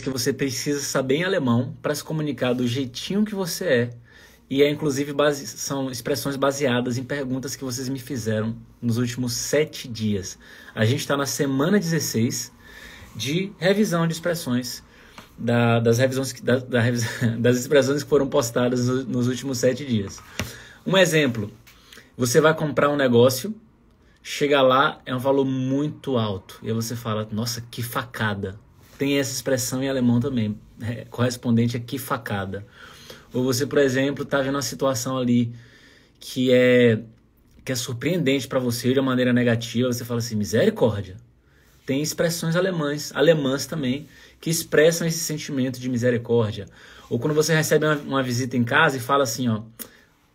que você precisa saber em alemão para se comunicar do jeitinho que você é. E é inclusive base, são expressões baseadas em perguntas que vocês me fizeram nos últimos sete dias. A gente está na semana 16 de revisão de expressões da, das, revisões, da, da, das expressões que foram postadas nos últimos sete dias. Um exemplo: você vai comprar um negócio, chega lá, é um valor muito alto. E aí você fala, nossa, que facada tem essa expressão em alemão também, é, correspondente a que facada. Ou você, por exemplo, está vendo uma situação ali que é que é surpreendente para você de uma maneira negativa, você fala assim, misericórdia. Tem expressões alemãs, alemãs também, que expressam esse sentimento de misericórdia. Ou quando você recebe uma, uma visita em casa e fala assim, ó,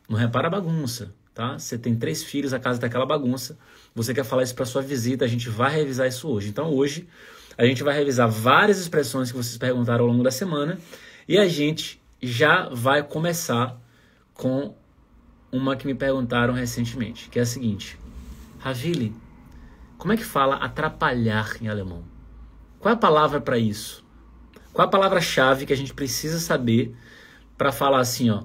não repara a bagunça, tá? Você tem três filhos, a casa tá aquela bagunça. Você quer falar isso para sua visita, a gente vai revisar isso hoje. Então hoje a gente vai revisar várias expressões que vocês perguntaram ao longo da semana e a gente já vai começar com uma que me perguntaram recentemente, que é a seguinte: Ravili, como é que fala atrapalhar em alemão? Qual é a palavra para isso? Qual é a palavra-chave que a gente precisa saber para falar assim, ó?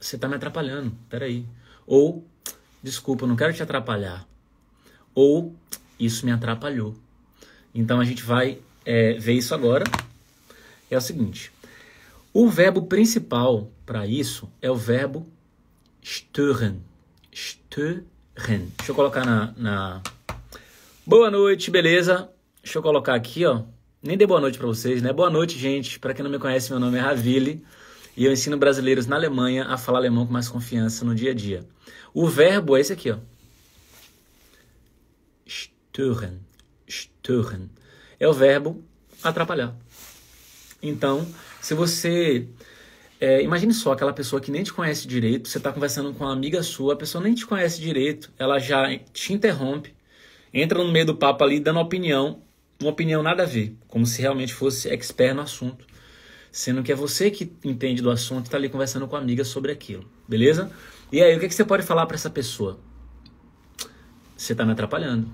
Você tá me atrapalhando, peraí. Ou, desculpa, não quero te atrapalhar. Ou, isso me atrapalhou. Então a gente vai é, ver isso agora. É o seguinte: o verbo principal para isso é o verbo stören. Stören. Deixa eu colocar na, na. Boa noite, beleza? Deixa eu colocar aqui, ó. Nem dei boa noite para vocês, né? Boa noite, gente. Para quem não me conhece, meu nome é Ravili e eu ensino brasileiros na Alemanha a falar alemão com mais confiança no dia a dia. O verbo é esse aqui, ó. Stören stören. É o verbo atrapalhar. Então, se você. É, imagine só aquela pessoa que nem te conhece direito, você está conversando com uma amiga sua, a pessoa nem te conhece direito, ela já te interrompe, entra no meio do papo ali dando opinião, uma opinião nada a ver, como se realmente fosse expert no assunto, sendo que é você que entende do assunto e está ali conversando com a amiga sobre aquilo, beleza? E aí, o que, que você pode falar para essa pessoa? Você está me atrapalhando.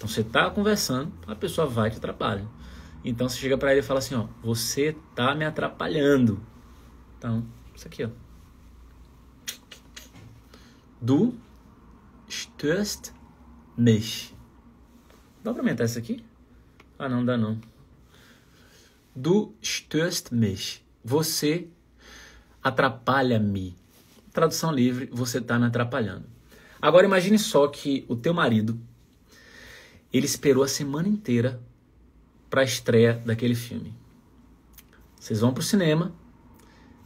Então você está conversando, a pessoa vai te atrapalha. Então você chega para ele e fala assim, ó, você tá me atrapalhando. Então, isso aqui, ó. Du störst mich. Dá pra aumentar isso aqui? Ah, não, dá não. Du störst mich. Você atrapalha-me. Tradução livre, você tá me atrapalhando. Agora imagine só que o teu marido ele esperou a semana inteira para a estreia daquele filme. Vocês vão pro cinema,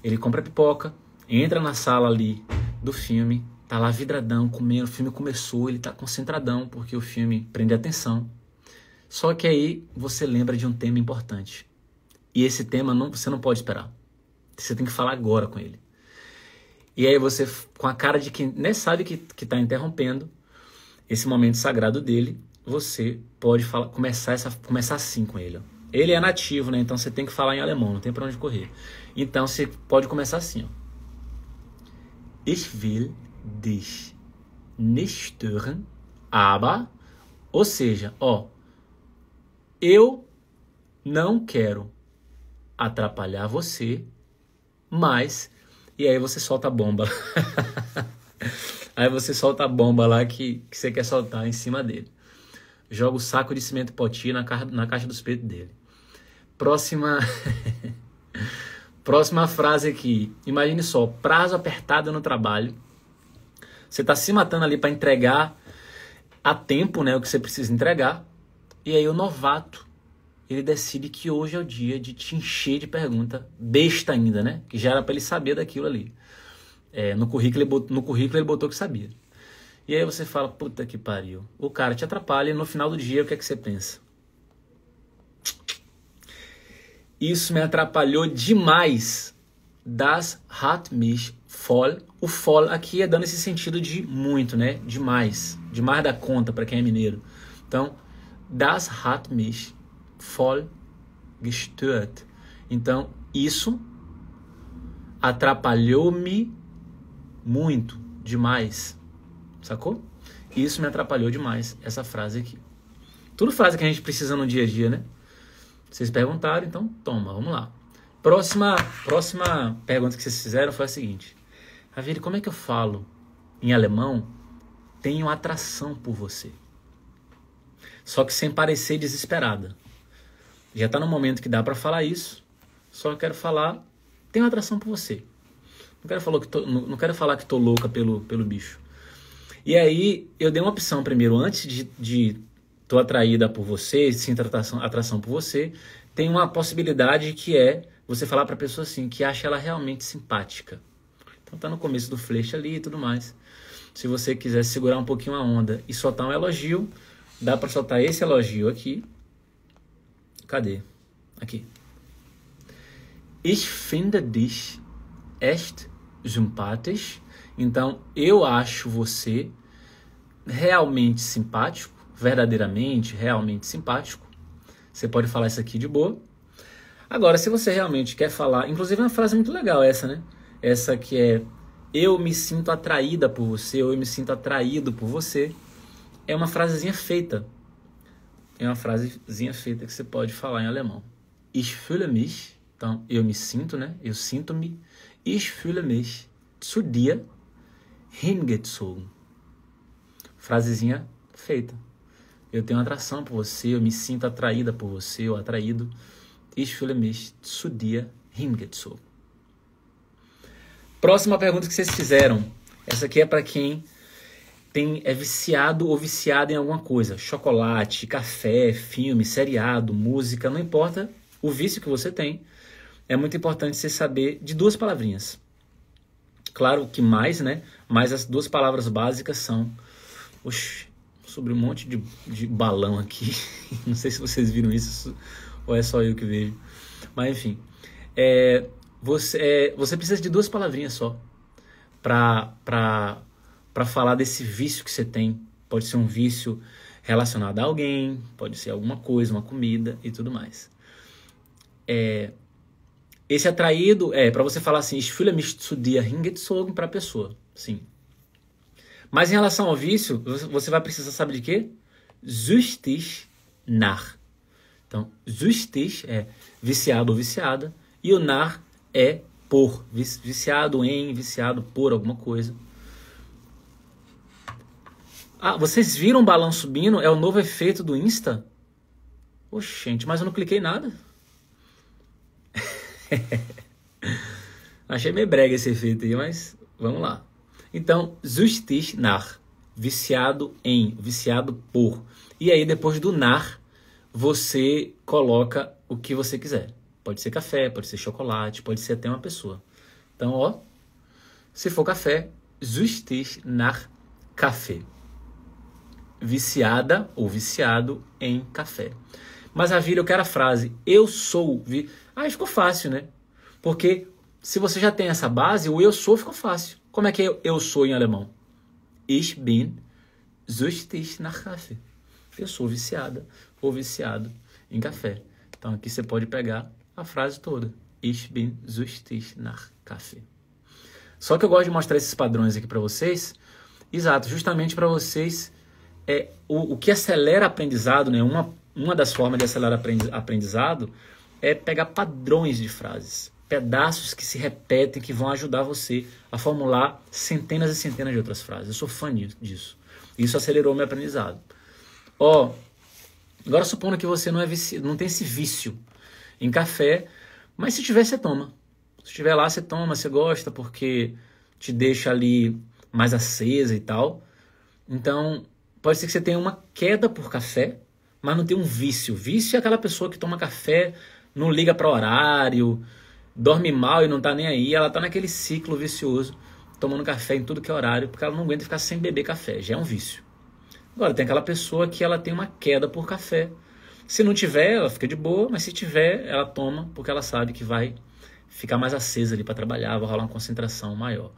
ele compra pipoca, entra na sala ali do filme, tá lá vidradão, comendo, o filme começou, ele tá concentradão porque o filme prende atenção. Só que aí você lembra de um tema importante. E esse tema não, você não pode esperar. Você tem que falar agora com ele. E aí você, com a cara de quem nem sabe que, que tá interrompendo esse momento sagrado dele, você pode falar, começar, essa, começar assim com ele. Ó. Ele é nativo, né? Então você tem que falar em alemão, não tem para onde correr. Então você pode começar assim, ó. Ich will dich nicht stören, aber, ou seja, ó, eu não quero atrapalhar você, mas e aí você solta a bomba. aí você solta a bomba lá que, que você quer soltar em cima dele joga o saco de cimento poti na, ca na caixa dos peitos dele. Próxima. Próxima frase aqui. Imagine só, prazo apertado no trabalho. Você está se matando ali para entregar a tempo, né, o que você precisa entregar. E aí o novato, ele decide que hoje é o dia de te encher de pergunta, besta ainda, né? Que já era para ele saber daquilo ali. É, no, currículo, botou, no currículo ele botou que sabia. E aí você fala, puta que pariu. O cara te atrapalha e no final do dia o que é que você pensa? Isso me atrapalhou demais. Das hat mich voll. O voll aqui é dando esse sentido de muito, né? Demais. Demais da conta para quem é mineiro. Então, das hat mich voll gestört. Então, isso atrapalhou-me muito, demais. Sacou? E isso me atrapalhou demais, essa frase aqui. Tudo frase que a gente precisa no dia a dia, né? Vocês perguntaram, então toma, vamos lá. Próxima, próxima pergunta que vocês fizeram foi a seguinte: Javier, como é que eu falo em alemão? Tenho atração por você. Só que sem parecer desesperada. Já tá no momento que dá para falar isso, só quero falar, tenho atração por você. Não quero, falar que tô, não, não quero falar que tô louca pelo, pelo bicho. E aí eu dei uma opção primeiro, antes de, de tô atraída por você, sinto atração, atração por você, tem uma possibilidade que é você falar para a pessoa assim, que acha ela realmente simpática. Então tá no começo do flecha ali e tudo mais. Se você quiser segurar um pouquinho a onda e soltar um elogio, dá para soltar esse elogio aqui. Cadê? Aqui. Ich finde dich echt sympathisch. Então, eu acho você realmente simpático, verdadeiramente, realmente simpático. Você pode falar isso aqui de boa. Agora, se você realmente quer falar, inclusive é uma frase muito legal essa, né? Essa que é eu me sinto atraída por você, ou eu me sinto atraído por você. É uma frasezinha feita. É uma frasezinha feita que você pode falar em alemão. Ich fühle mich, então eu me sinto, né? Eu sinto-me. Ich fühle mich zu dir Hingetsu. Frasezinha feita. Eu tenho atração por você, eu me sinto atraída por você, ou atraído. Ich fühle mich Próxima pergunta que vocês fizeram. Essa aqui é para quem tem é viciado ou viciada em alguma coisa. Chocolate, café, filme, seriado, música, não importa o vício que você tem. É muito importante você saber de duas palavrinhas. Claro que mais, né? Mas as duas palavras básicas são. Oxi, sobre um monte de, de balão aqui. Não sei se vocês viram isso ou é só eu que vejo. Mas enfim. É, você, é, você precisa de duas palavrinhas só para falar desse vício que você tem. Pode ser um vício relacionado a alguém, pode ser alguma coisa, uma comida e tudo mais. É, esse atraído é para você falar assim, para a pessoa. Sim. Mas em relação ao vício, você vai precisar, saber de quê? Justis nar. Então, justis é viciado ou viciada, e o nar é por, viciado em, viciado por alguma coisa. Ah, vocês viram o balão subindo? É o novo efeito do Insta? Oxente, mas eu não cliquei nada. Achei meio brega esse efeito aí, mas vamos lá. Então, justis nar, viciado em, viciado por. E aí, depois do nar, você coloca o que você quiser. Pode ser café, pode ser chocolate, pode ser até uma pessoa. Então, ó, se for café, justis nar café. Viciada ou viciado em café. Mas a vira, eu quero a frase, eu sou. Vi... Ah, ficou fácil, né? Porque se você já tem essa base, o eu sou ficou fácil. Como é que eu sou em alemão? Ich bin süchtig nach Kaffee. Eu sou viciada ou viciado em café. Então aqui você pode pegar a frase toda. Ich bin süchtig nach Kaffee. Só que eu gosto de mostrar esses padrões aqui para vocês. Exato, justamente para vocês é o, o que acelera aprendizado, né? Uma, uma das formas de acelerar aprendizado é pegar padrões de frases pedaços que se repetem, que vão ajudar você a formular centenas e centenas de outras frases. Eu sou fã disso. Isso acelerou meu aprendizado. Ó, oh, agora supondo que você não, é vici, não tem esse vício em café, mas se tiver, você toma. Se tiver lá, você toma, você gosta, porque te deixa ali mais acesa e tal. Então, pode ser que você tenha uma queda por café, mas não tem um vício. Vício é aquela pessoa que toma café, não liga para horário, dorme mal e não tá nem aí, ela tá naquele ciclo vicioso, tomando café em tudo que é horário, porque ela não aguenta ficar sem beber café, já é um vício. Agora, tem aquela pessoa que ela tem uma queda por café. Se não tiver, ela fica de boa, mas se tiver, ela toma, porque ela sabe que vai ficar mais acesa ali para trabalhar, vai rolar uma concentração maior.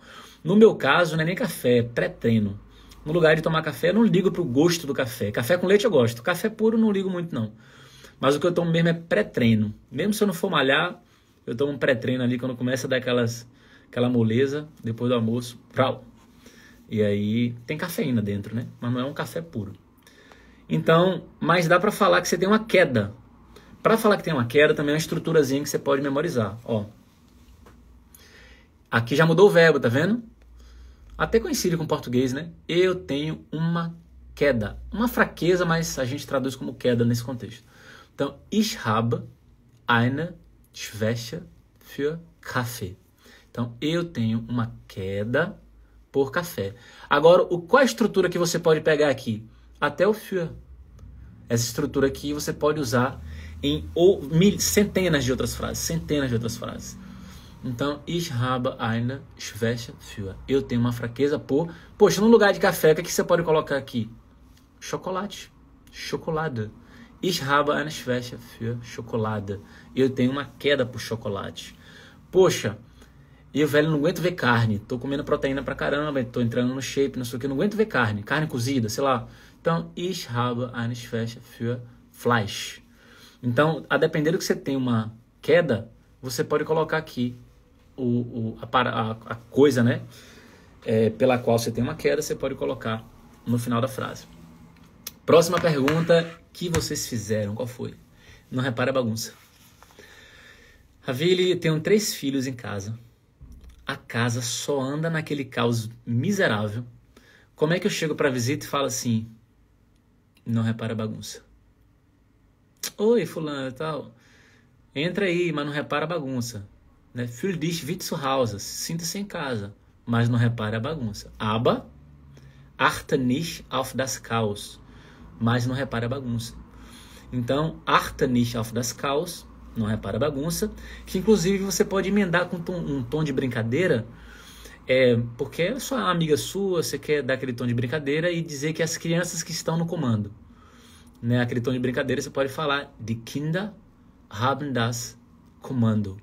No meu caso, não é nem café, é pré-treino. No lugar de tomar café, eu não ligo pro gosto do café. Café com leite eu gosto, café puro não ligo muito não. Mas o que eu tomo mesmo é pré-treino. Mesmo se eu não for malhar, eu tomo um pré-treino ali quando começa a dar aquelas, aquela moleza, depois do almoço, prau. E aí tem cafeína dentro, né? Mas não é um café puro. Então, mas dá para falar que você tem uma queda. Para falar que tem uma queda, também é uma estruturazinha que você pode memorizar. Ó, aqui já mudou o verbo, tá vendo? Até coincide com o português, né? Eu tenho uma queda, uma fraqueza, mas a gente traduz como queda nesse contexto. Então, ich habe eine Schwäche für Kaffee. Então, eu tenho uma queda por café. Agora, o, qual a estrutura que você pode pegar aqui? Até o für. Essa estrutura aqui você pode usar em ou, mil, centenas de outras frases. Centenas de outras frases. Então, ich habe eine Schwäche für. Eu tenho uma fraqueza por. Poxa, no lugar de café, o que, é que você pode colocar aqui? Chocolate. Chocolada. Ich habe eine Schwäche für Schokolade. Eu tenho uma queda por chocolate. Poxa, eu, velho, não aguento ver carne. Tô comendo proteína pra caramba, tô entrando no shape, não sei o que, não aguento ver carne. Carne cozida, sei lá. Então, ich habe eine Schwäche für Fleisch. Então, a depender do que você tem uma queda, você pode colocar aqui o, o a, a, a, coisa, né? É, pela qual você tem uma queda, você pode colocar no final da frase. Próxima pergunta que vocês fizeram? Qual foi? Não repara a bagunça. Ravi, eu tem três filhos em casa. A casa só anda naquele caos miserável. Como é que eu chego para visita e falo assim? Não repara a bagunça. Oi, fulano, tal. Entra aí, mas não repara a bagunça. Né? Für dich Witzhauser, sinta-se em casa, mas não repara a bagunça. Aber achte nicht auf das Chaos mas não repara a bagunça. Então, Arta nicht auf das Chaos, não repara a bagunça, que inclusive você pode emendar com um tom, de brincadeira, é, porque é só amiga sua, você quer dar aquele tom de brincadeira e dizer que as crianças que estão no comando. Né, aquele tom de brincadeira, você pode falar de Kinder haben das Kommando.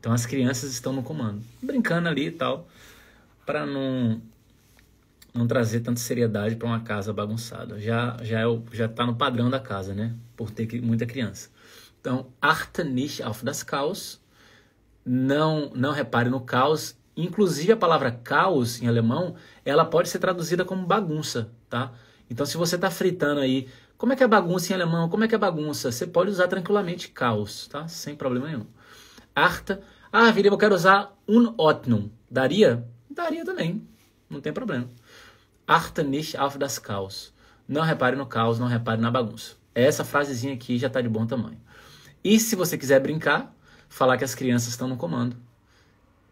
Então as crianças estão no comando, brincando ali e tal, para não não trazer tanta seriedade para uma casa bagunçada. Já já é o, já tá no padrão da casa, né? Por ter muita criança. Então, arte nicht auf das Chaos. Não não repare no caos. Inclusive a palavra caos em alemão, ela pode ser traduzida como bagunça, tá? Então, se você está fritando aí, como é que é bagunça em alemão? Como é que é bagunça? Você pode usar tranquilamente caos, tá? Sem problema nenhum. Arte. Ah, Felipe, eu quero usar unordnung. Daria? Daria também. Não tem problema. Achte nicht auf das Chaos. Não repare no caos, não repare na bagunça. É essa frasezinha aqui já está de bom tamanho. E se você quiser brincar, falar que as crianças estão no comando.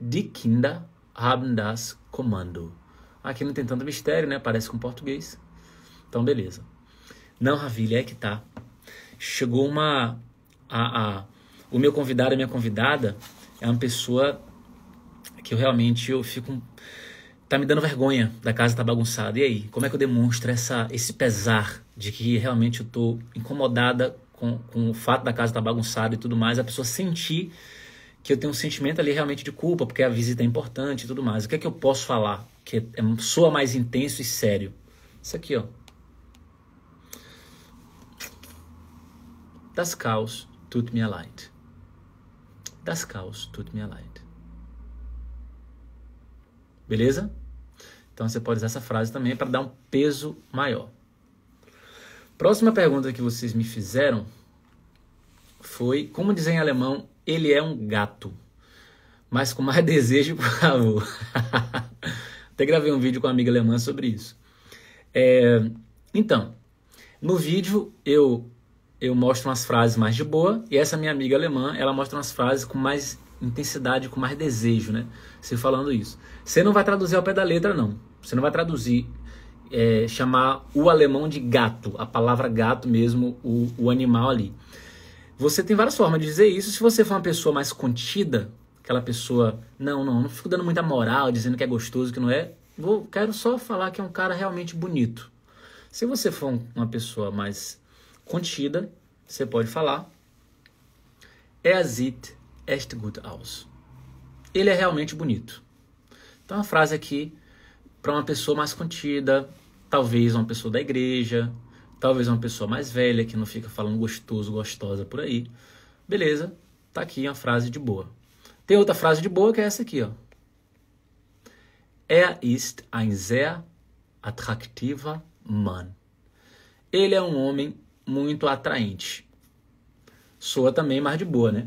Die Kinder haben das Kommando. Aqui não tem tanto mistério, né? Parece com português. Então, beleza. Não, Ravilha, é que tá. Chegou uma. A, a, o meu convidado, a minha convidada, é uma pessoa que eu realmente eu fico tá me dando vergonha da casa tá bagunçada. E aí, como é que eu demonstro essa, esse pesar de que realmente eu tô incomodada com, com o fato da casa tá bagunçada e tudo mais, a pessoa sentir que eu tenho um sentimento ali realmente de culpa, porque a visita é importante e tudo mais. O que é que eu posso falar que é, soa mais intenso e sério? Isso aqui, ó. Das caos, tut me leid. Das caos, tut me leid. Beleza? Então você pode usar essa frase também para dar um peso maior. Próxima pergunta que vocês me fizeram foi como dizer em alemão ele é um gato, mas com mais desejo, por favor. Até gravei um vídeo com uma amiga alemã sobre isso. É, então, no vídeo eu eu mostro umas frases mais de boa e essa minha amiga alemã ela mostra umas frases com mais intensidade, com mais desejo, né? Você falando isso. Você não vai traduzir ao pé da letra não, você não vai traduzir, é, chamar o alemão de gato, a palavra gato mesmo, o, o animal ali. Você tem várias formas de dizer isso. Se você for uma pessoa mais contida, aquela pessoa, não, não, não fico dando muita moral, dizendo que é gostoso, que não é. Vou, quero só falar que é um cara realmente bonito. Se você for uma pessoa mais contida, você pode falar. É sieht é est gut aus. Ele é realmente bonito. Então a frase aqui para uma pessoa mais contida, talvez uma pessoa da igreja, talvez uma pessoa mais velha que não fica falando gostoso, gostosa por aí. Beleza, tá aqui uma frase de boa. Tem outra frase de boa que é essa aqui, ó. Er ist ein sehr attraktiver Mann. Ele é um homem muito atraente. Soa também mais de boa, né?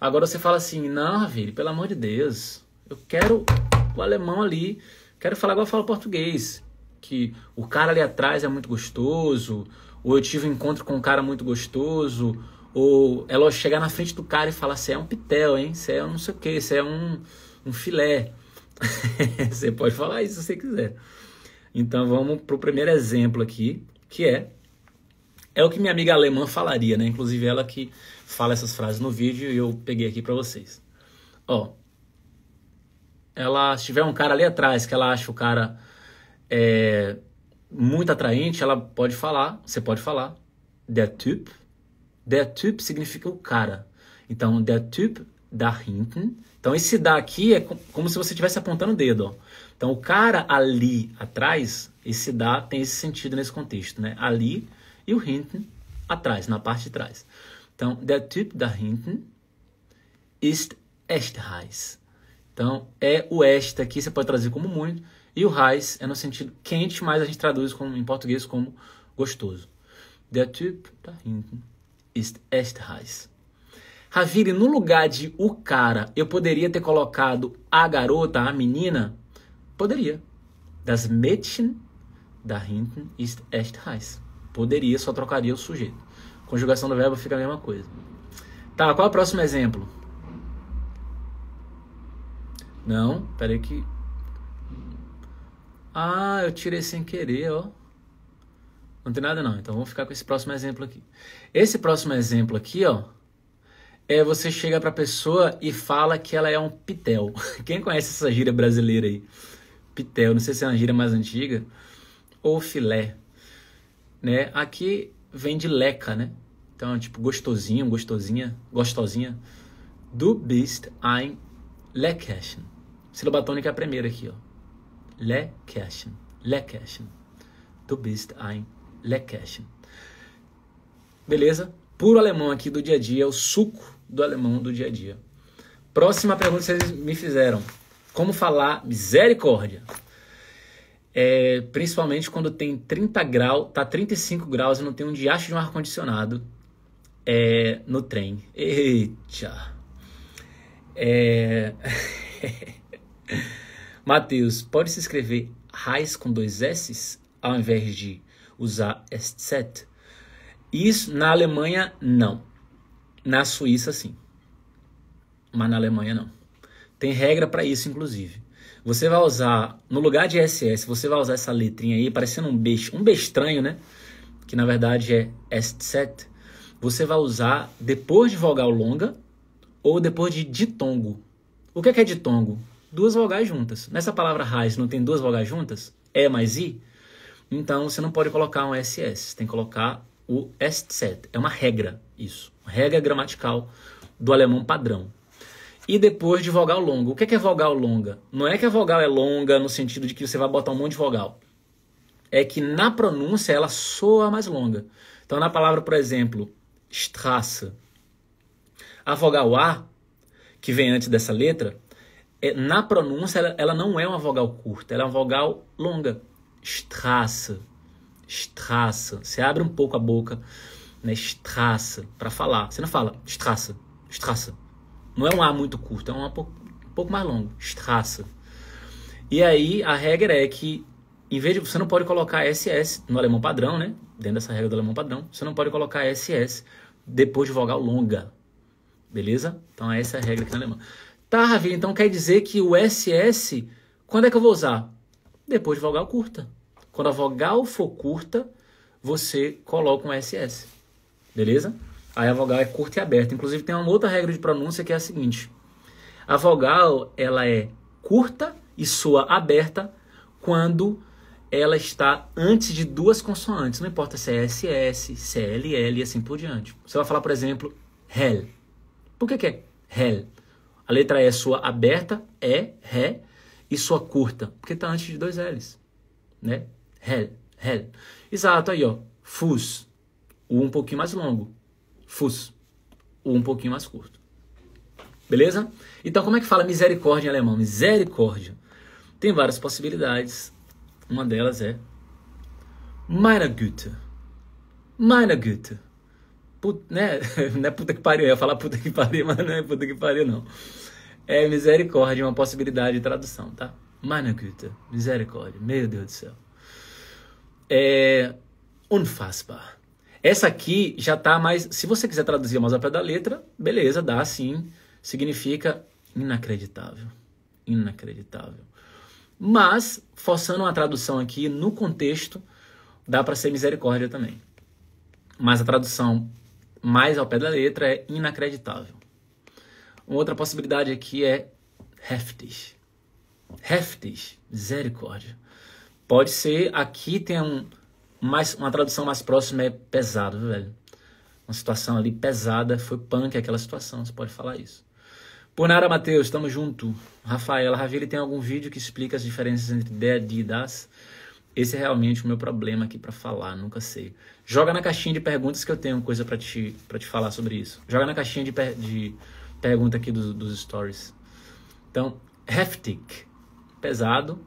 Agora você fala assim, não, Ravi, pelo amor de Deus, eu quero o alemão ali Quero falar igual eu falo português. Que o cara ali atrás é muito gostoso, ou eu tive um encontro com um cara muito gostoso, ou ela é chegar na frente do cara e falar: você é um pitel, hein? Você é um não sei o que, você é um, um filé. você pode falar isso se você quiser. Então vamos pro primeiro exemplo aqui, que é é o que minha amiga alemã falaria, né? Inclusive ela que fala essas frases no vídeo e eu peguei aqui para vocês. Ó, ela se tiver um cara ali atrás que ela acha o cara é, muito atraente, ela pode falar, você pode falar, der Typ. Der Typ significa o cara. Então, der Typ da hinten. Então, esse da aqui é como se você estivesse apontando o dedo. Ó. Então, o cara ali atrás, esse da tem esse sentido nesse contexto, né? Ali e o hinten atrás, na parte de trás. Então, der Typ da hinten ist echt heiß. Então, é o esta aqui você pode trazer como muito, e o rice é no sentido quente, mas a gente traduz como, em português como gostoso. Der Typ da hinten ist echt heiß. no lugar de o cara, eu poderia ter colocado a garota, a menina? Poderia. Das Mädchen da hinten ist echt Poderia, só trocaria o sujeito. Conjugação do verbo fica a mesma coisa. Tá, qual é o próximo exemplo? Não, peraí que. Ah, eu tirei sem querer, ó. Não tem nada não. Então vamos ficar com esse próximo exemplo aqui. Esse próximo exemplo aqui, ó, é você chega para a pessoa e fala que ela é um pitel. Quem conhece essa gíria brasileira aí? Pitel, não sei se é uma gíria mais antiga ou filé, né? Aqui vem de leca, né? Então, tipo gostosinho, gostosinha, gostosinha. do bist ein Lekeshen. Sílaba tônica é a primeira aqui, ó. le Lekeshen. Du bist ein Lekeshen. Beleza? Puro alemão aqui do dia a dia, é o suco do alemão do dia a dia. Próxima pergunta que vocês me fizeram. Como falar misericórdia? É, principalmente quando tem 30 graus, tá 35 graus e não tem um diacho de um ar-condicionado é, no trem. Eita! É... Matheus, pode se escrever raiz com dois S's ao invés de usar set? Isso na Alemanha não. Na Suíça sim. Mas na Alemanha não. Tem regra para isso inclusive. Você vai usar no lugar de SS, você vai usar essa letrinha aí parecendo um B, um B estranho, né? Que na verdade é set. Você vai usar depois de vogal longa ou depois de ditongo. O que é, que é ditongo? Duas vogais juntas. Nessa palavra raiz não tem duas vogais juntas? E mais I? Então você não pode colocar um SS, tem que colocar o SZ. É uma regra isso, uma regra gramatical do alemão padrão. E depois de vogal longo O que é, que é vogal longa? Não é que a vogal é longa no sentido de que você vai botar um monte de vogal. É que na pronúncia ela soa mais longa. Então na palavra, por exemplo, Straße, a vogal A, que vem antes dessa letra, é, na pronúncia ela, ela, não é uma vogal curta, ela é uma vogal longa. Strasse, strasse. Você abre um pouco a boca, né? Strasse, para falar. Você não fala strasse, strasse. Não é um A muito curto, é um A pouco, um pouco mais longo. Strasse. E aí a regra é que em vez de você não pode colocar SS no alemão padrão, né? Dentro dessa regra do alemão padrão, você não pode colocar SS depois de vogal longa. Beleza? Então essa é a regra aqui na alemã. Tá, Ravi, então quer dizer que o SS, quando é que eu vou usar? Depois de vogal curta. Quando a vogal for curta, você coloca um SS. Beleza? Aí a vogal é curta e aberta. Inclusive tem uma outra regra de pronúncia que é a seguinte. A vogal, ela é curta e soa aberta quando ela está antes de duas consoantes. Não importa se é SS, CLL é e assim por diante. Você vai falar, por exemplo, hell. Por que, que é Hel? A letra E é sua aberta, E, é, Ré, e sua curta, porque está antes de dois L's. Né? Hel, Hel. Exato, aí ó, Fus, o um pouquinho mais longo. Fus, o um pouquinho mais curto. Beleza? Então, como é que fala misericórdia em alemão? Misericórdia. Tem várias possibilidades. Uma delas é Meine Güte. Meine Güte. Put, né? não é puta que pariu, eu ia falar puta que pariu, mas não é puta que pariu, não. É misericórdia, uma possibilidade de tradução, tá? Mannegüte, misericórdia, meu Deus do céu. É, unfassbar. Essa aqui já tá mais, se você quiser traduzir mais a pé da letra, beleza, dá sim. Significa inacreditável, inacreditável. Mas, forçando uma tradução aqui no contexto, dá para ser misericórdia também. Mas a tradução mais ao pé da letra é inacreditável. Uma outra possibilidade aqui é heftig. Heftig, misericórdia. Pode ser, aqui tem um, mais, uma tradução mais próxima é pesado, velho. Uma situação ali pesada, foi punk aquela situação, você pode falar isso. Ponara Matheus, tamo junto. Rafaela, Ravili tem algum vídeo que explica as diferenças entre dead de e das? Esse é realmente o meu problema aqui para falar, nunca sei. Joga na caixinha de perguntas que eu tenho coisa para te, pra te falar sobre isso. Joga na caixinha de, per de pergunta aqui dos, dos stories. Então, heftic, pesado.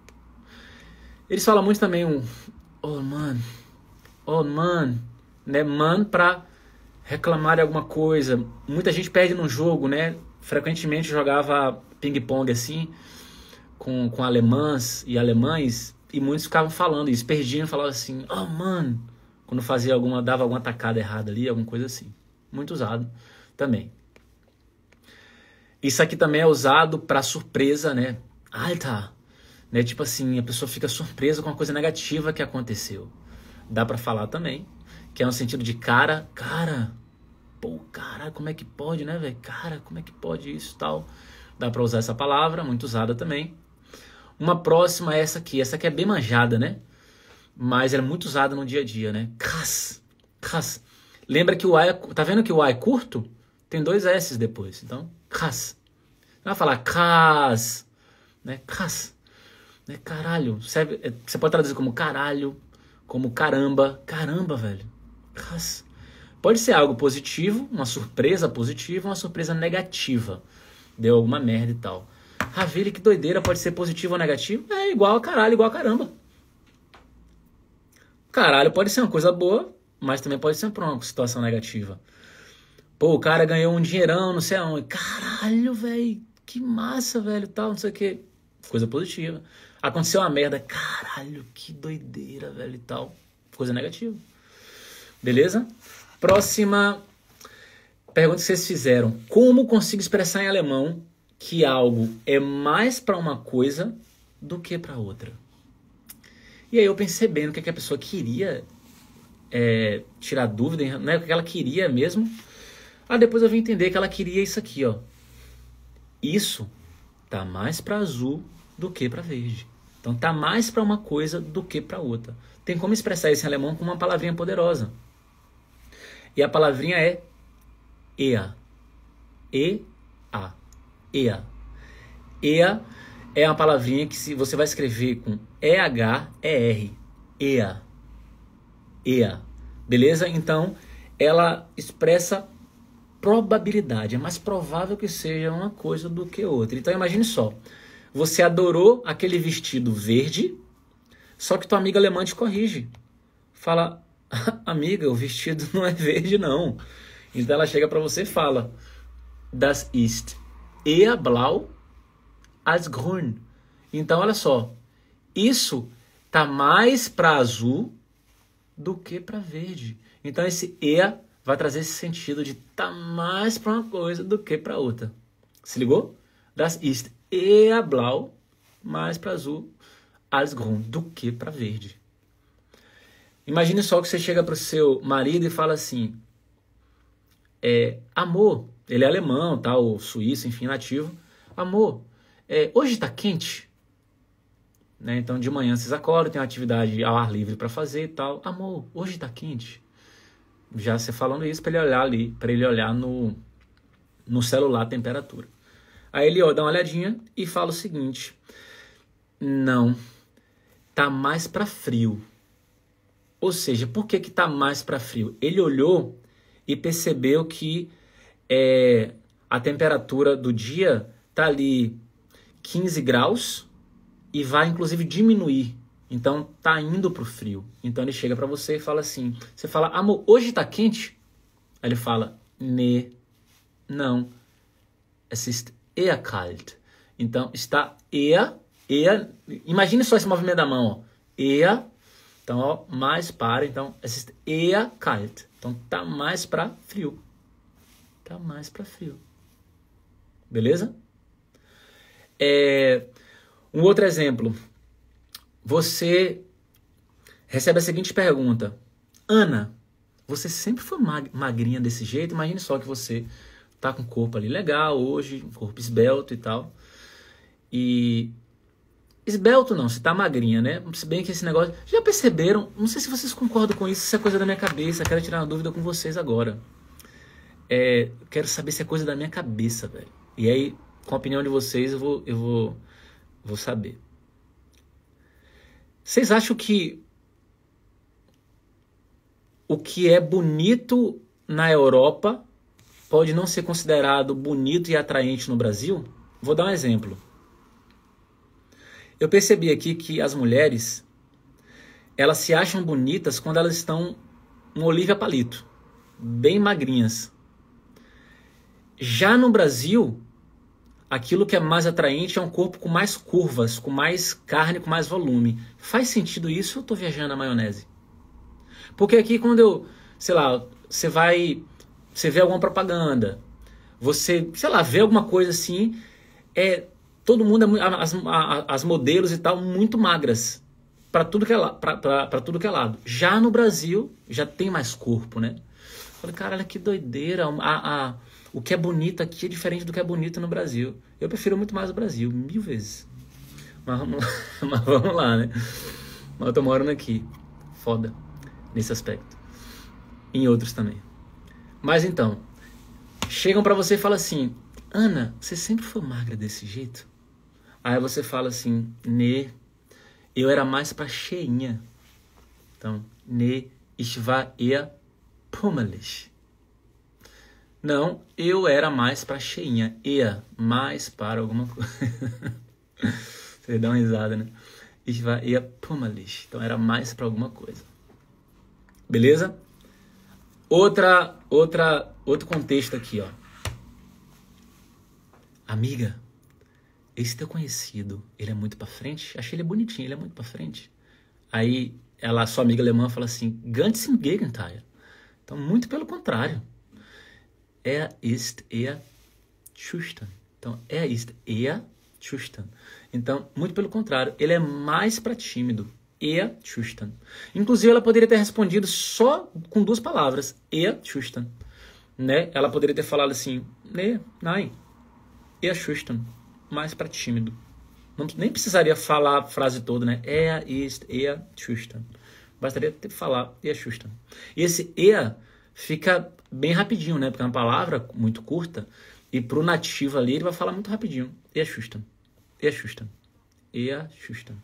Eles falam muito também um oh man, oh man, né? Man pra reclamar de alguma coisa. Muita gente perde num jogo, né? Frequentemente jogava ping-pong assim com, com alemãs e alemães e muitos ficavam falando, isso. perdiam, falavam assim, oh mano, quando fazia alguma, dava alguma tacada errada ali, alguma coisa assim. Muito usado também. Isso aqui também é usado para surpresa, né? Alta, tá. né? Tipo assim, a pessoa fica surpresa com uma coisa negativa que aconteceu. Dá para falar também, que é no sentido de cara, cara, pô, cara, como é que pode, né, velho? Cara, como é que pode isso, tal? Dá para usar essa palavra, muito usada também. Uma próxima é essa aqui. Essa aqui é bem manjada, né? Mas ela é muito usada no dia a dia, né? Cas. Cas. Lembra que o A é, Tá vendo que o A é curto? Tem dois S depois. Então, cas. Não vai falar cas. Né? Cas. Né? Caralho. Serve, é, você pode traduzir como caralho, como caramba. Caramba, velho. Cas. Pode ser algo positivo, uma surpresa positiva, uma surpresa negativa. Deu alguma merda e tal. Ravile, que doideira, pode ser positivo ou negativo? É igual a caralho, igual a caramba. Caralho pode ser uma coisa boa, mas também pode ser uma situação negativa. Pô, o cara ganhou um dinheirão, não sei aonde. Caralho, velho, que massa, velho, tal, não sei o quê. Coisa positiva. Aconteceu uma merda, caralho, que doideira, velho, e tal. Coisa negativa. Beleza? Próxima pergunta que vocês fizeram. Como consigo expressar em alemão que algo é mais para uma coisa do que para outra. E aí eu percebendo o que, é que a pessoa queria é, tirar dúvida, né? o que ela queria mesmo. Ah, depois eu vim entender que ela queria isso aqui, ó. Isso tá mais para azul do que para verde. Então tá mais para uma coisa do que para outra. Tem como expressar isso em alemão com uma palavrinha poderosa. E a palavrinha é EA. a EA. EA é uma palavrinha que se você vai escrever com E-H-E-R. EA. EA. Beleza? Então, ela expressa probabilidade. É mais provável que seja uma coisa do que outra. Então, imagine só. Você adorou aquele vestido verde, só que tua amiga alemã te corrige. Fala, amiga, o vestido não é verde, não. Então, ela chega para você e fala, das ist a blau as grün. Então, olha só. Isso tá mais para azul do que para verde. Então, esse ea vai trazer esse sentido de tá mais para uma coisa do que para outra. Se ligou? Das ist a blau mais para azul as grün do que para verde. Imagine só que você chega pro seu marido e fala assim: é, amor, ele é alemão, tal, tá? suíço, enfim, nativo. Amor, é, hoje tá quente? Né? Então de manhã vocês acordam, tem uma atividade ao ar livre para fazer e tal. Amor, hoje tá quente? Já você falando isso para ele olhar ali, para ele olhar no, no celular a temperatura. Aí ele ó, dá uma olhadinha e fala o seguinte: Não, tá mais para frio. Ou seja, por que que tá mais para frio? Ele olhou e percebeu que é, a temperatura do dia tá ali 15 graus e vai inclusive diminuir. Então tá indo pro frio. Então ele chega para você e fala assim: você fala, amor, hoje está quente? Aí ele fala, ne, não, es ist eher kalt. Então está eher, eher. Imagine só esse movimento da mão, ó. eher. Então ó, mais para. Então es ist eher kalt. Então tá mais para frio. Tá mais para frio. Beleza? É, um outro exemplo. Você recebe a seguinte pergunta: Ana, você sempre foi magrinha desse jeito? Imagine só que você tá com o corpo ali legal hoje, um corpo esbelto e tal. E esbelto não, você tá magrinha, né? Se bem que esse negócio. Já perceberam? Não sei se vocês concordam com isso, se é coisa da minha cabeça, quero tirar uma dúvida com vocês agora é, quero saber se é coisa da minha cabeça, velho. E aí, com a opinião de vocês, eu vou, eu vou, vou saber. Vocês acham que o que é bonito na Europa pode não ser considerado bonito e atraente no Brasil? Vou dar um exemplo. Eu percebi aqui que as mulheres elas se acham bonitas quando elas estão um Olivia palito, bem magrinhas. Já no Brasil, aquilo que é mais atraente é um corpo com mais curvas, com mais carne, com mais volume. Faz sentido isso ou eu tô viajando na maionese? Porque aqui quando eu, sei lá, você vai, você vê alguma propaganda, você, sei lá, vê alguma coisa assim, é todo mundo, é as, as modelos e tal, muito magras para tudo que é tudo que é lado. Já no Brasil já tem mais corpo, né? Falei, caralho, que doideira. A, a, o que é bonito aqui é diferente do que é bonito no Brasil. Eu prefiro muito mais o Brasil, mil vezes. Mas vamos lá, mas vamos lá né? Mas eu tô morando aqui. Foda. Nesse aspecto. Em outros também. Mas então, chegam para você e falam assim: Ana, você sempre foi magra desse jeito? Aí você fala assim: Ne, eu era mais pra cheinha. Então, ne ich war eher pummelig. Não, eu era mais pra cheinha. Ia mais para alguma coisa. Você dá uma risada, né? Ich war eher pummelig. Então era mais para alguma coisa. Beleza? Outra, outra, outro contexto aqui, ó. Amiga, esse teu conhecido, ele é muito para frente? Achei ele bonitinho, ele é muito para frente. Aí ela, sua amiga alemã, fala assim: "Ganz im Gegenteil". Então muito pelo contrário. É, er então, é, ist é schüchtern. Então, er ist é schüchtern. Então, muito pelo contrário, ele é mais para tímido. Er schüchtern. Inclusive, ela poderia ter respondido só com duas palavras. Er schüchtern. Né? Ela poderia ter falado assim, ne, né, nein, er schüchtern. Mais para tímido. Não, nem precisaria falar a frase toda, né? Er ist eher schüchtern. Bastaria ter falar er schüchtern. E esse er fica bem rapidinho, né? Porque é uma palavra muito curta. E pro nativo ali, ele vai falar muito rapidinho. E ajusta. E ajusta. E ajusta.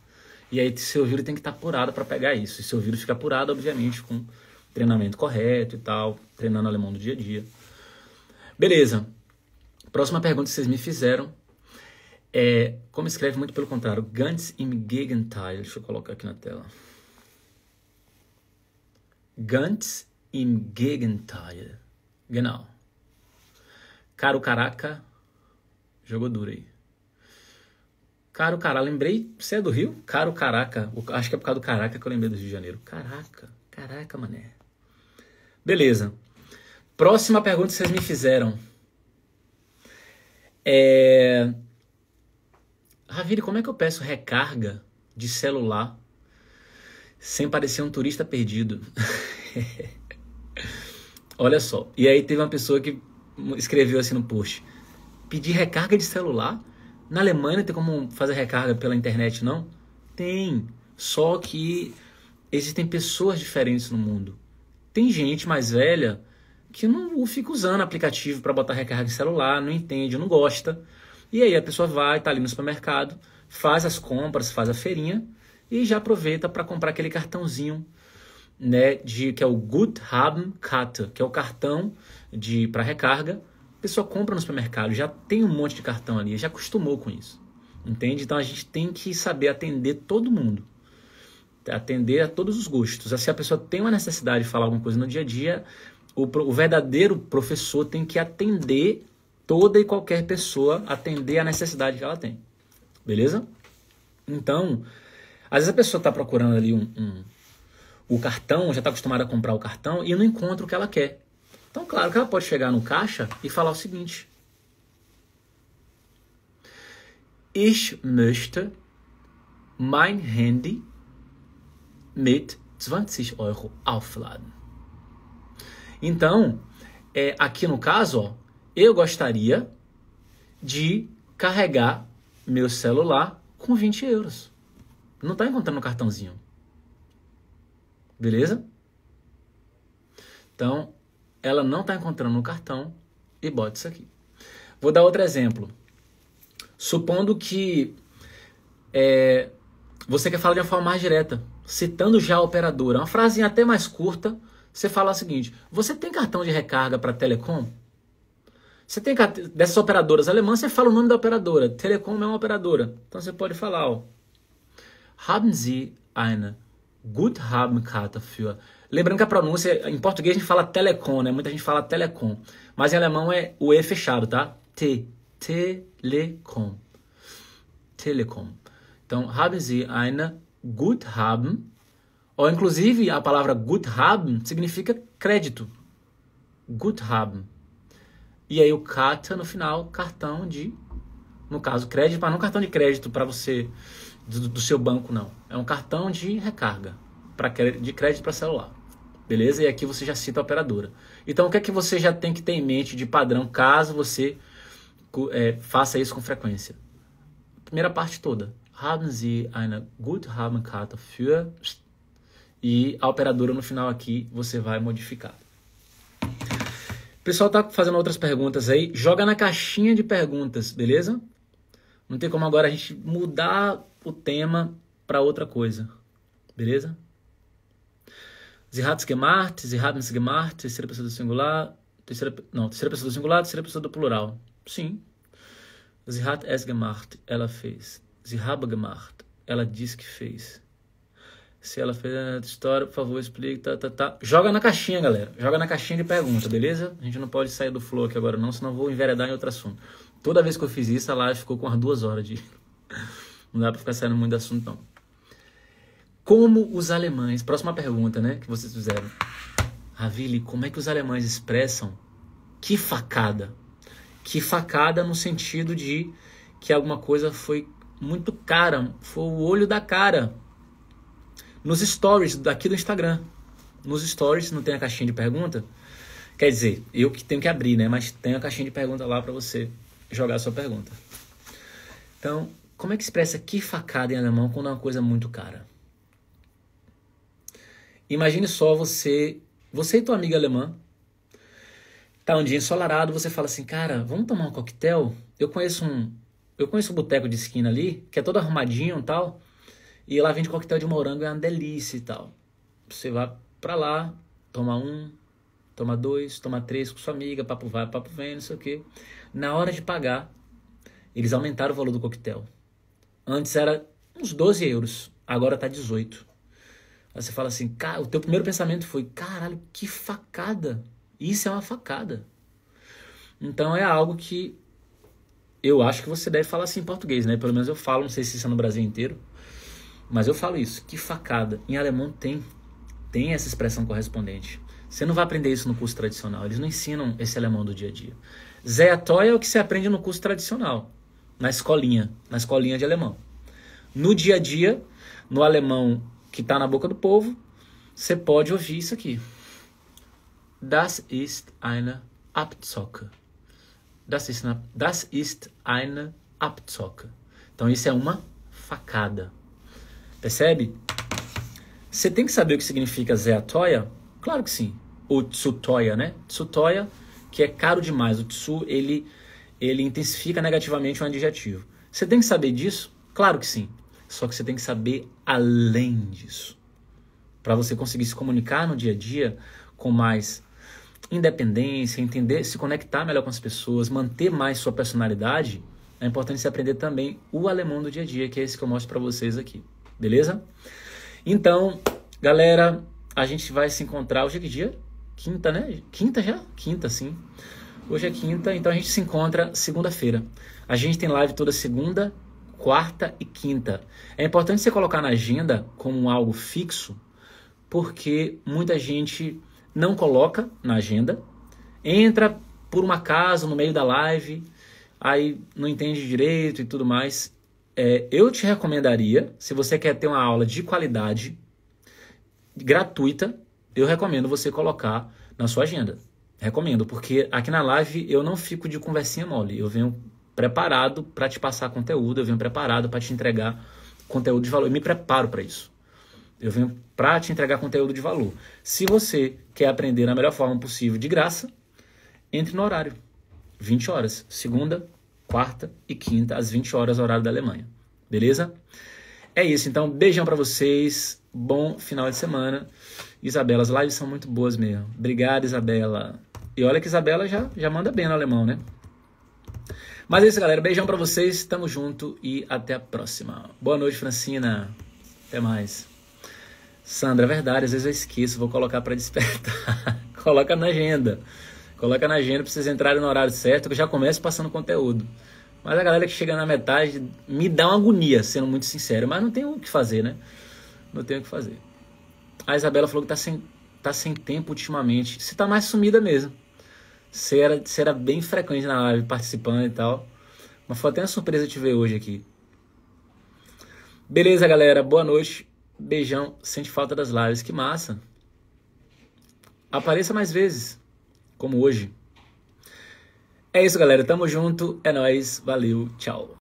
E aí seu ouvido tem que estar tá apurado para pegar isso. E seu ouvido fica apurado, obviamente, com treinamento correto e tal, treinando alemão do dia a dia. Beleza. Próxima pergunta que vocês me fizeram é como escreve muito pelo contrário, Ganz im Gegenteil. Deixa eu colocar aqui na tela. Ganz Im Gegenteil. Genau. Caro Caraca, jogou duro aí. Caro Caraca, lembrei, você é do Rio? Caro Caraca, acho que é por causa do Caraca que eu lembrei do Rio de Janeiro. Caraca, caraca, mané. Beleza. Próxima pergunta que vocês me fizeram. É... Ravine, como é que eu peço recarga de celular sem parecer um turista perdido? Olha só. E aí teve uma pessoa que escreveu assim no post: pedir recarga de celular? Na Alemanha tem como fazer recarga pela internet, não? Tem. Só que existem pessoas diferentes no mundo. Tem gente mais velha que não fica usando aplicativo para botar recarga de celular, não entende, não gosta. E aí a pessoa vai, tá ali no supermercado, faz as compras, faz a feirinha e já aproveita para comprar aquele cartãozinho né, de que é o Guthabenkarte, que é o cartão de para recarga. A pessoa compra no supermercado, já tem um monte de cartão ali, já acostumou com isso. Entende? Então a gente tem que saber atender todo mundo. Atender a todos os gostos. Se a pessoa tem uma necessidade de falar alguma coisa no dia a dia, o, o verdadeiro professor tem que atender toda e qualquer pessoa, atender a necessidade que ela tem. Beleza? Então, às vezes a pessoa está procurando ali um, um o cartão, já está acostumada a comprar o cartão e não encontra o que ela quer. Então, claro que ela pode chegar no caixa e falar o seguinte: Ich möchte mein Handy mit 20 Euro aufladen. Então, é, aqui no caso, ó, eu gostaria de carregar meu celular com 20 euros. Não está encontrando o cartãozinho. Beleza? Então, ela não está encontrando no cartão e bota isso aqui. Vou dar outro exemplo. Supondo que é, você quer falar de uma forma mais direta, citando já a operadora, uma frase até mais curta, você fala o seguinte: Você tem cartão de recarga para Telecom? Você tem dessas operadoras alemãs, você fala o nome da operadora. Telecom é uma operadora. Então você pode falar, ó. Haben Sie eine Guthabenkarte für. Lembrando que a pronúncia, em português a gente fala telecom, né? Muita gente fala telecom. Mas em alemão é o E fechado, tá? T. Telekom. Telekom. Então, haben Sie eine Guthaben. Ou, inclusive, a palavra Guthaben significa crédito. Guthaben. E aí o kata no final, cartão de. No caso, crédito, mas não cartão de crédito para você do, do seu banco, não. É um cartão de recarga pra, de crédito para celular. Beleza? E aqui você já cita a operadora. Então, o que é que você já tem que ter em mente de padrão caso você é, faça isso com frequência? Primeira parte toda. Haben Sie eine Guthabenkarte für e a operadora no final aqui você vai modificar. O pessoal tá fazendo outras perguntas aí, joga na caixinha de perguntas, beleza? Não tem como agora a gente mudar o tema para outra coisa. Beleza? Sie hat es gemacht, sie haben terceira pessoa do singular, terceira, não, terceira pessoa do singular, terceira pessoa do plural. Sim. Sie hat es é gemacht, ela fez. Sie que gemacht, ela diz que fez. Se ela fez a história, por favor, explique, tá, tá, tá. Joga na caixinha, galera. Joga na caixinha de pergunta, beleza? A gente não pode sair do flow aqui agora não, senão vou enveredar em outro assunto. Toda vez que eu fiz isso, a live ficou com as duas horas de... Não dá para ficar saindo muito do assunto, não. Como os alemães. Próxima pergunta, né? Que vocês fizeram. Ravili, como é que os alemães expressam que facada? Que facada no sentido de que alguma coisa foi muito cara, foi o olho da cara. Nos stories daqui do Instagram. Nos stories não tem a caixinha de pergunta? Quer dizer, eu que tenho que abrir, né? Mas tem a caixinha de pergunta lá para você jogar a sua pergunta. Então, como é que expressa que facada em alemão quando é uma coisa muito cara? Imagine só você, você e tua amiga alemã, tá um dia ensolarado, você fala assim, cara, vamos tomar um coquetel? Eu conheço um, eu conheço um boteco de esquina ali, que é todo arrumadinho e tal, e lá vende coquetel de morango, é uma delícia e tal. Você vai pra lá, toma um, toma dois, toma três com sua amiga, papo vai, papo vem, não sei o quê. Na hora de pagar, eles aumentaram o valor do coquetel. Antes era uns 12 euros, agora tá 18. Aí você fala assim, cara, o teu primeiro pensamento foi, caralho, que facada. Isso é uma facada. Então é algo que eu acho que você deve falar assim em português, né? Pelo menos eu falo, não sei se isso é no Brasil inteiro, mas eu falo isso, que facada. Em alemão tem tem essa expressão correspondente. Você não vai aprender isso no curso tradicional, eles não ensinam esse alemão do dia a dia. Zé é o que você aprende no curso tradicional na escolinha, na escolinha de alemão. No dia a dia, no alemão que está na boca do povo, você pode ouvir isso aqui. Das ist eine Abzocke. Das ist eine, das ist eine Abzocke. Então isso é uma facada. Percebe? Você tem que saber o que significa zeatoia? Claro que sim. O tsutoia, né? Tsutoia, que é caro demais. O tsu, ele ele intensifica negativamente um adjetivo. Você tem que saber disso? Claro que sim. Só que você tem que saber além disso. Para você conseguir se comunicar no dia a dia com mais independência, entender, se conectar melhor com as pessoas, manter mais sua personalidade, é importante você aprender também o alemão do dia a dia, que é esse que eu mostro para vocês aqui. Beleza? Então, galera, a gente vai se encontrar hoje é que dia? Quinta, né? Quinta já? Quinta, sim. Hoje é quinta, então a gente se encontra segunda-feira. A gente tem live toda segunda, quarta e quinta. É importante você colocar na agenda como algo fixo, porque muita gente não coloca na agenda, entra por um acaso no meio da live, aí não entende direito e tudo mais. É, eu te recomendaria, se você quer ter uma aula de qualidade, gratuita, eu recomendo você colocar na sua agenda. Recomendo, porque aqui na live eu não fico de conversinha mole. Eu venho preparado para te passar conteúdo, eu venho preparado para te entregar conteúdo de valor. Eu me preparo para isso. Eu venho para te entregar conteúdo de valor. Se você quer aprender na melhor forma possível, de graça, entre no horário. 20 horas. Segunda, quarta e quinta, às 20 horas, horário da Alemanha. Beleza? É isso. Então, beijão para vocês. Bom final de semana. Isabela, as lives são muito boas mesmo. Obrigado, Isabela. E olha que Isabela já, já manda bem no alemão, né? Mas é isso, galera. Beijão para vocês. Tamo junto e até a próxima. Boa noite, Francina. Até mais. Sandra, é verdade. Às vezes eu esqueço. Vou colocar para despertar. Coloca na agenda. Coloca na agenda pra vocês entrarem no horário certo, que eu já começo passando conteúdo. Mas a galera que chega na metade me dá uma agonia, sendo muito sincero. Mas não tem o que fazer, né? Não tem o que fazer. A Isabela falou que tá sem, tá sem tempo ultimamente. Você tá mais sumida mesmo. Você era, você era bem frequente na live, participando e tal. Mas foi até uma surpresa te ver hoje aqui. Beleza, galera. Boa noite. Beijão. Sente falta das lives. Que massa. Apareça mais vezes, como hoje. É isso, galera. Tamo junto. É nóis. Valeu. Tchau.